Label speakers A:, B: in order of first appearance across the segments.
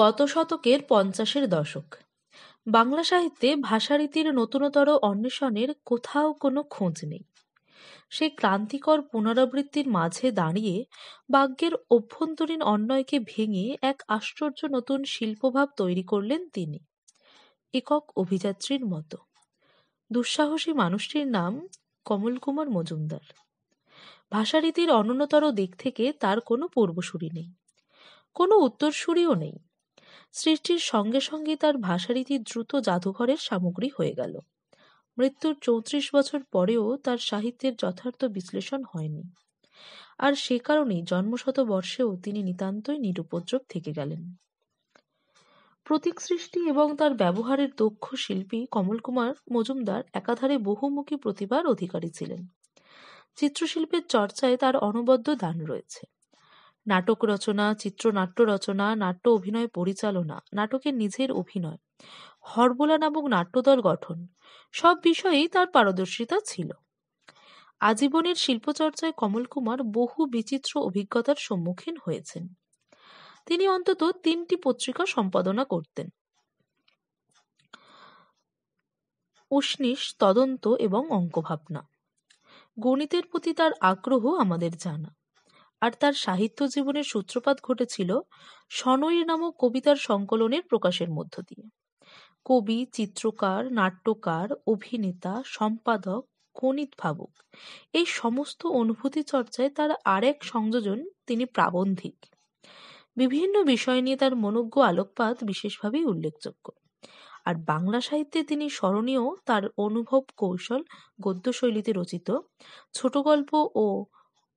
A: গত শতকের পঞ্চাশের দশক বাংলা সাহিত্যে ভাষারীতির নতুনতর অন্বেষণের কোথাও কোনো খোঁজ নেই সে ক্রান্তিকর পুনরাবৃত্তির মাঝে দাঁড়িয়ে বাক্যের অভ্যন্তরীণ অন্যয়কে ভেঙে এক আশ্চর্য নতুন শিল্পভাব তৈরি করলেন তিনি একক অভিযাত্রীর মতো দুঃসাহসী মানুষটির নাম কমল কুমার মজুমদার ভাষারীতির অনন্যতর দিক থেকে তার কোনো পূর্বসূরি নেই কোনো উত্তরসূরিও নেই সৃষ্টির সঙ্গে সঙ্গে তার ভাষারীতি দ্রুত জাদুঘরের সামগ্রী হয়ে গেল মৃত্যুর চৌত্রিশ বছর পরেও তার সাহিত্যের যথার্থ বিশ্লেষণ হয়নি আর সে কারণেই জন্মশতবর্ষেও তিনি নিতান্তই নিরুপদ্রব থেকে গেলেন প্রতীক সৃষ্টি এবং তার ব্যবহারের দক্ষ শিল্পী কমল কুমার মজুমদার একাধারে বহুমুখী প্রতিভার অধিকারী ছিলেন চিত্রশিল্পের চর্চায় তার অনবদ্য দান রয়েছে নাটক রচনা চিত্রনাট্য রচনা নাট্য অভিনয় পরিচালনা নাটকের নিজের অভিনয় হরবোলা নামক নাট্যদল গঠন সব বিষয়েই তার পারদর্শিতা ছিল আজীবনের শিল্পচর্চায় কমল কুমার বহু বিচিত্র অভিজ্ঞতার সম্মুখীন হয়েছেন তিনি অন্তত তিনটি পত্রিকা সম্পাদনা করতেন উষ্ণিস তদন্ত এবং অঙ্কভাবনা গণিতের প্রতি তার আগ্রহ আমাদের জানা আর তার সাহিত্য জীবনের সূত্রপাত ঘটেছিল সনই নামক কবিতার সংকলনের প্রকাশের মধ্য দিয়ে কবি চিত্রকার নাট্যকার অভিনেতা সম্পাদক গণিত ভাবুক এই সমস্ত অনুভূতি চর্চায় তার আরেক সংযোজন তিনি প্রাবন্ধিক বিভিন্ন বিষয় নিয়ে তার মনজ্ঞ আলোকপাত বিশেষভাবেই উল্লেখযোগ্য আর বাংলা সাহিত্যে তিনি স্মরণীয় তার অনুভব কৌশল গদ্যশৈলীতে রচিত ছোট গল্প ও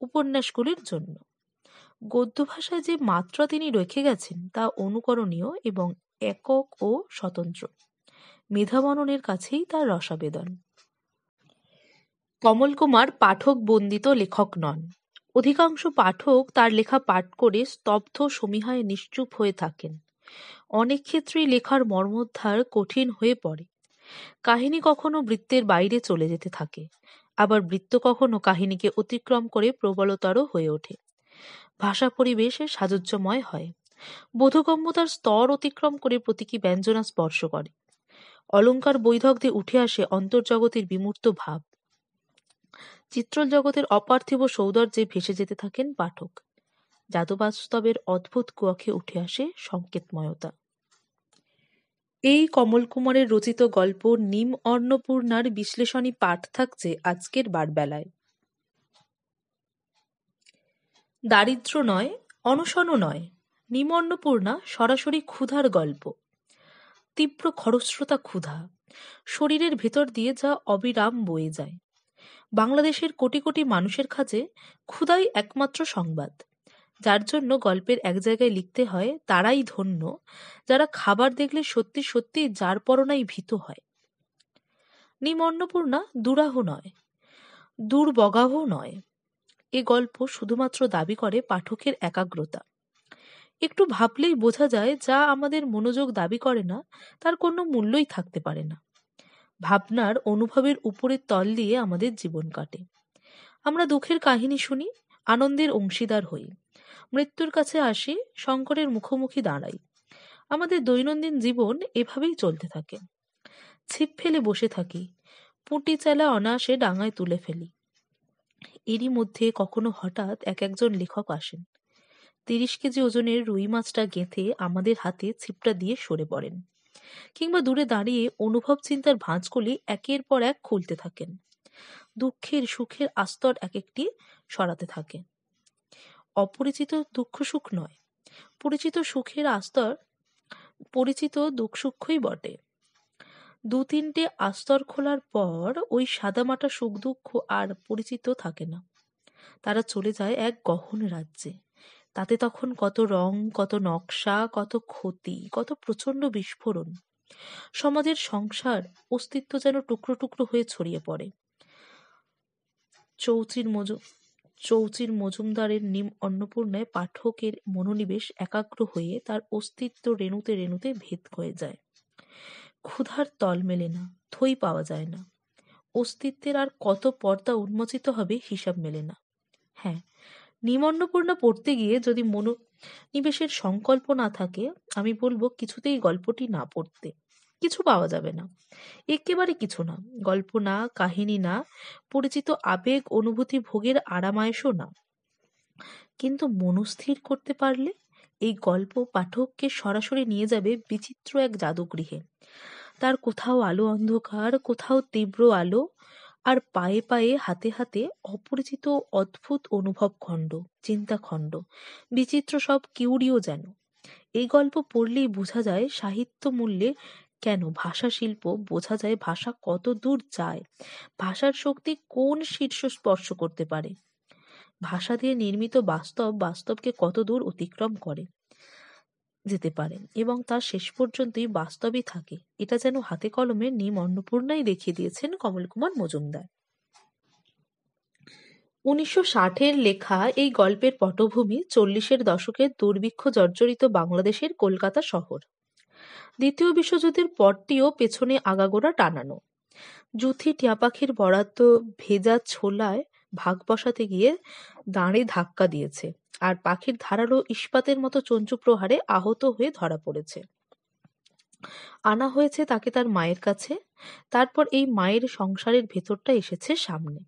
A: উপন্যাসগুলির জন্য গদ্য ভাষায় যে মাত্রা তিনি রেখে গেছেন তা অনুকরণীয় এবং একক ও স্বতন্ত্র মেধাবননের কাছেই তার রসাবেদন কমল কুমার পাঠক বন্দিত লেখক নন অধিকাংশ পাঠক তার লেখা পাঠ করে স্তব্ধ সমীহায় নিশ্চুপ হয়ে থাকেন অনেক ক্ষেত্রেই লেখার মর্মোদ্ধার কঠিন হয়ে পড়ে কাহিনী কখনো বৃত্তের বাইরে চলে যেতে থাকে আবার বৃত্ত কখনো কাহিনীকে অতিক্রম করে প্রবলতর হয়ে ওঠে ভাষা পরিবেশে সাজুজ্যময় হয় বোধগম্যতার স্তর অতিক্রম করে প্রতীকী ব্যঞ্জনা স্পর্শ করে অলঙ্কার বৈধকদের উঠে আসে অন্তর্জগতের বিমূর্ত ভাব চিত্রল জগতের অপার্থিব সৌন্দর্যে ভেসে যেতে থাকেন পাঠক জাদুবাস্তবের অদ্ভুত কুয়াকে উঠে আসে সংকেতময়তা এই কমল কুমারের রচিত গল্প নিম অন্নপূর্ণার বিশ্লেষণী পাঠ থাকছে আজকের বারবেলায় দারিদ্র নয় অনশনও নয় নিম অন্নপূর্ণা সরাসরি ক্ষুধার গল্প তীব্র খরস্রোতা ক্ষুধা শরীরের ভেতর দিয়ে যা অবিরাম বয়ে যায় বাংলাদেশের কোটি কোটি মানুষের কাছে ক্ষুধাই একমাত্র সংবাদ যার জন্য গল্পের এক জায়গায় লিখতে হয় তারাই ধন্য যারা খাবার দেখলে সত্যি সত্যি যার পরনাই ভীত হয় নিমন্নপূর্ণা দুরাহ নয় দুর্বগাহ নয় এ গল্প শুধুমাত্র দাবি করে পাঠকের একাগ্রতা একটু ভাবলেই বোঝা যায় যা আমাদের মনোযোগ দাবি করে না তার কোনো মূল্যই থাকতে পারে না ভাবনার অনুভবের উপরে তল দিয়ে আমাদের জীবন কাটে আমরা দুঃখের কাহিনী শুনি আনন্দের অংশীদার হই মৃত্যুর কাছে আসি শঙ্করের মুখোমুখি দাঁড়াই আমাদের দৈনন্দিন জীবন এভাবেই চলতে থাকে ছিপ ফেলে বসে থাকি পুঁটি চালা অনায়াসে ডাঙায় তুলে ফেলি এরই মধ্যে কখনো হঠাৎ এক একজন লেখক আসেন তিরিশ কেজি ওজনের রুই মাছটা গেঁথে আমাদের হাতে ছিপটা দিয়ে সরে পড়েন কিংবা দূরে দাঁড়িয়ে অনুভব চিন্তার ভাঁজগুলি একের পর এক খুলতে থাকেন দুঃখের সুখের আস্তর এক একটি সরাতে থাকেন অপরিচিত দুঃখ সুখ নয় পরিচিত সুখের আস্তর পরিচিত দুঃখ সুখই বটে দু তিনটে আস্তর খোলার পর ওই সাদামাটা সুখ দুঃখ আর পরিচিত থাকে না তারা চলে যায় এক গহন রাজ্যে তাতে তখন কত রং কত নকশা কত ক্ষতি কত প্রচন্ড বিস্ফোরণ সমাজের সংসার অস্তিত্ব যেন টুকরো টুকরো হয়ে ছড়িয়ে পড়ে চৌচির মজু চৌচির মজুমদারের নিম অন্নপূর্ণায় পাঠকের মনোনিবেশ একাগ্র হয়ে তার অস্তিত্ব রেণুতে রেণুতে ভেদ হয়ে যায় ক্ষুধার তল মেলে না থই পাওয়া যায় না অস্তিত্বের আর কত পর্দা উন্মোচিত হবে হিসাব মেলে না হ্যাঁ নিমন্নপূর্ণা পড়তে গিয়ে যদি মনোনিবেশের সংকল্প না থাকে আমি বলবো কিছুতেই গল্পটি না পড়তে কিছু পাওয়া যাবে না একেবারে কিছু না গল্প না কাহিনী না পরিচিত আবেগ অনুভূতি ভোগের আরামায়েশও না কিন্তু মনস্থির করতে পারলে এই গল্প পাঠককে সরাসরি নিয়ে যাবে বিচিত্র এক জাদুগৃহে তার কোথাও আলো অন্ধকার কোথাও তীব্র আলো আর পায়ে পায়ে হাতে হাতে অপরিচিত অদ্ভুত অনুভব খণ্ড চিন্তা খণ্ড বিচিত্র সব কিউরিও যেন এই গল্প পড়লেই বোঝা যায় সাহিত্য মূল্যে কেন ভাষা শিল্প বোঝা যায় ভাষা কত দূর যায় ভাষার শক্তি কোন শীর্ষ স্পর্শ করতে পারে ভাষা দিয়ে নির্মিত বাস্তব বাস্তবকে কত দূর অতিক্রম করে যেতে পারে এবং তার শেষ পর্যন্তই বাস্তবই থাকে এটা যেন হাতে কলমে নিম অন্নপূর্ণাই দেখিয়ে দিয়েছেন কমল কুমার মজুমদার উনিশশো ষাটের লেখা এই গল্পের পটভূমি চল্লিশের দশকের দুর্ভিক্ষ জর্জরিত বাংলাদেশের কলকাতা শহর দ্বিতীয় বিশ্বযুদ্ধের পরটিও পেছনে আগাগোড়া টানানো যুথি টিয়া পাখির বরাদ্দ ভেজা ছোলায় ভাগ বসাতে গিয়ে দাঁড়ে ধাক্কা দিয়েছে আর পাখির ধারালো ইস্পাতের মতো চঞ্চু প্রহারে আহত হয়ে ধরা পড়েছে আনা হয়েছে তাকে তার মায়ের কাছে তারপর এই মায়ের সংসারের ভেতরটা এসেছে সামনে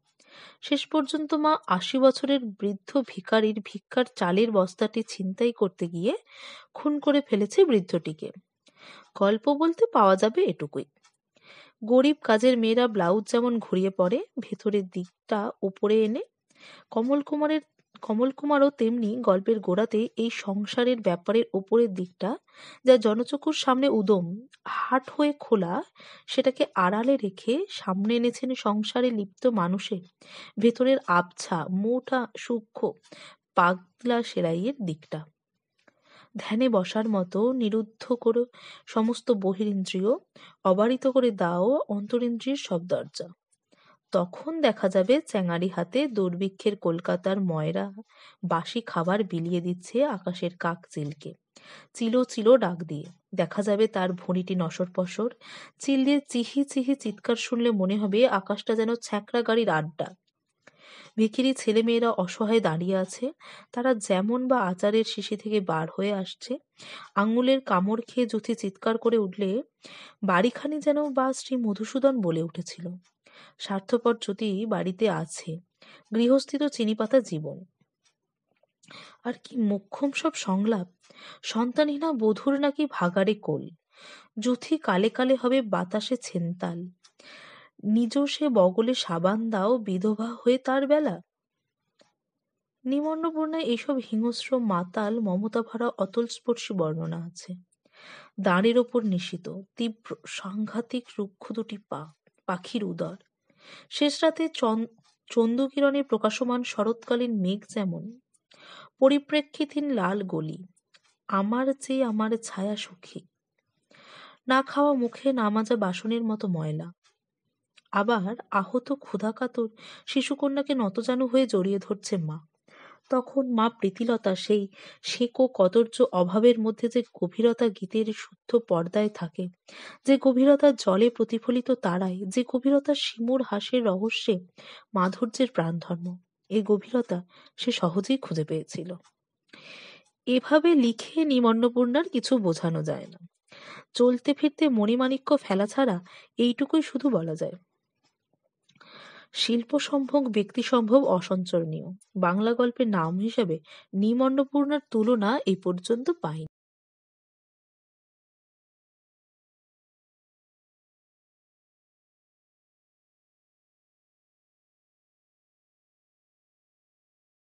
A: শেষ পর্যন্ত মা আশি বছরের বৃদ্ধ ভিকারির ভিক্ষার চালের বস্তাটি ছিনতাই করতে গিয়ে খুন করে ফেলেছে বৃদ্ধটিকে গল্প বলতে পাওয়া যাবে এটুকুই গরিব কাজের মেয়েরা ব্লাউজ যেমন ঘুরিয়ে পড়ে ভেতরের দিকটা উপরে এনে কমল কুমারের কমল কুমারও তেমনি গল্পের গোড়াতে এই সংসারের ব্যাপারের ওপরের দিকটা যা জনচক্ষুর সামনে উদম হাট হয়ে খোলা সেটাকে আড়ালে রেখে সামনে এনেছেন সংসারে লিপ্ত মানুষের ভেতরের আবছা মোটা সূক্ষ্ম পাগলা সেলাইয়ের দিকটা ধ্যানে বসার মতো নিরুদ্ধ করে সমস্ত বহিরিন্দ্রিয় অবারিত করে দাও অন্তরিন্দ্রিয় সব দরজা তখন দেখা যাবে চ্যাঙারি হাতে দুর্ভিক্ষের কলকাতার ময়রা বাসি খাবার বিলিয়ে দিচ্ছে আকাশের কাক চিলকে চিলো চিলো ডাক দিয়ে দেখা যাবে তার ভনিটি নসর পশর চিল দিয়ে চিহি চিহি চিৎকার শুনলে মনে হবে আকাশটা যেন ছ্যাঁকড়া গাড়ির আড্ডা ভিখিরি ছেলেমেয়েরা অসহায় দাঁড়িয়ে আছে তারা যেমন বা আচারের শিশি থেকে বার হয়ে আসছে আঙুলের কামড় খেয়ে যুথি চিৎকার করে উঠলে বাড়িখানি যেন বা শ্রী মধুসূদন বলে উঠেছিল স্বার্থপর জ্যোতি বাড়িতে আছে গৃহস্থিত চিনিপাতা জীবন আর কি মোক্ষম সব সংলাপ সন্তানহীনা বধুর নাকি ভাগাড়ে কোল যুথি কালে কালে হবে বাতাসে ছেনতাল নিজ সে বগলে সাবান দাও বিধবা হয়ে তার বেলা নিমন্নপূর্ণা এসব হিংস্র মাতাল মমতা ভরা অতলস্পর্শী বর্ণনা আছে দাঁড়ের ওপর নিশিত তীব্র সাংঘাতিক রুক্ষ দুটি পা পাখির উদর শেষ রাতে চন্দ্রকিরণে প্রকাশমান শরৎকালীন মেঘ যেমন পরিপ্রেক্ষিতহীন লাল গলি আমার চেয়ে আমার ছায়া সুখী না খাওয়া মুখে নামাজা বাসনের মতো ময়লা আবার আহত ক্ষুধাকাতর শিশুকন্যাকে নতজানু হয়ে জড়িয়ে ধরছে মা তখন মা প্রীতিলতা সেই শেকো কদর্য অভাবের মধ্যে যে গভীরতা গীতের শুদ্ধ পর্দায় থাকে যে গভীরতা জলে প্রতিফলিত তারায় যে গভীরতা শিমুর হাসের রহস্যে মাধুর্যের প্রাণধর্ম এই গভীরতা সে সহজেই খুঁজে পেয়েছিল এভাবে লিখে নিমন্নপূর্ণার কিছু বোঝানো যায় না চলতে ফিরতে মণিমাণিক্য ফেলা ছাড়া এইটুকুই শুধু বলা যায় শিল্প ব্যক্তি ব্যক্তিসম্ভব অসঞ্চরণীয় বাংলা গল্পের নাম হিসাবে নিমন্নপূর্ণার তুলনা এ পর্যন্ত পাইনি